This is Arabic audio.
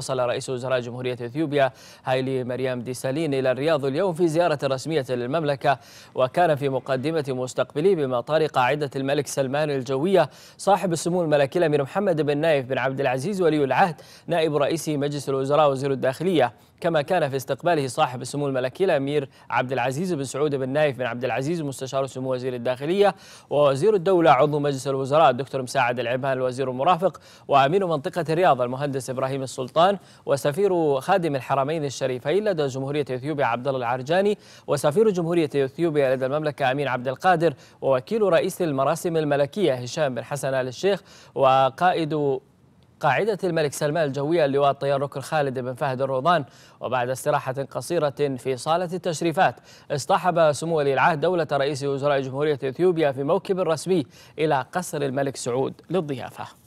وصل رئيس وزراء جمهورية إثيوبيا هايلي مريم ديسالين إلى الرياض اليوم في زيارة رسمية للمملكة وكان في مقدمة مستقبلي بمطار قاعدة الملك سلمان الجوية صاحب السمو الملكي الأمير محمد بن نايف بن عبد العزيز ولي العهد نائب رئيس مجلس الوزراء وزير الداخلية كما كان في استقباله صاحب السمو الملكي الأمير عبد العزيز بن سعود بن نايف بن عبد العزيز مستشار سمو وزير الداخلية ووزير الدولة عضو مجلس الوزراء الدكتور مساعد العبان الوزير المرافق وأمين منطقة الرياض المهندس إبراهيم السلطان سلطان وسفير خادم الحرمين الشريفين لدى جمهورية إثيوبيا عبد الله العرجاني وسفير جمهورية إثيوبيا لدى المملكة أمين عبد القادر ووكيل رئيس المراسم الملكية هشام بن حسن آل الشيخ وقائد قاعدة الملك سلمان الجوية اللواء الطيار ركن خالد بن فهد الروضان وبعد استراحة قصيرة في صالة التشريفات اصطحب سمو ولي العهد دولة رئيس وزراء جمهورية إثيوبيا في موكب رسمي إلى قصر الملك سعود للضيافة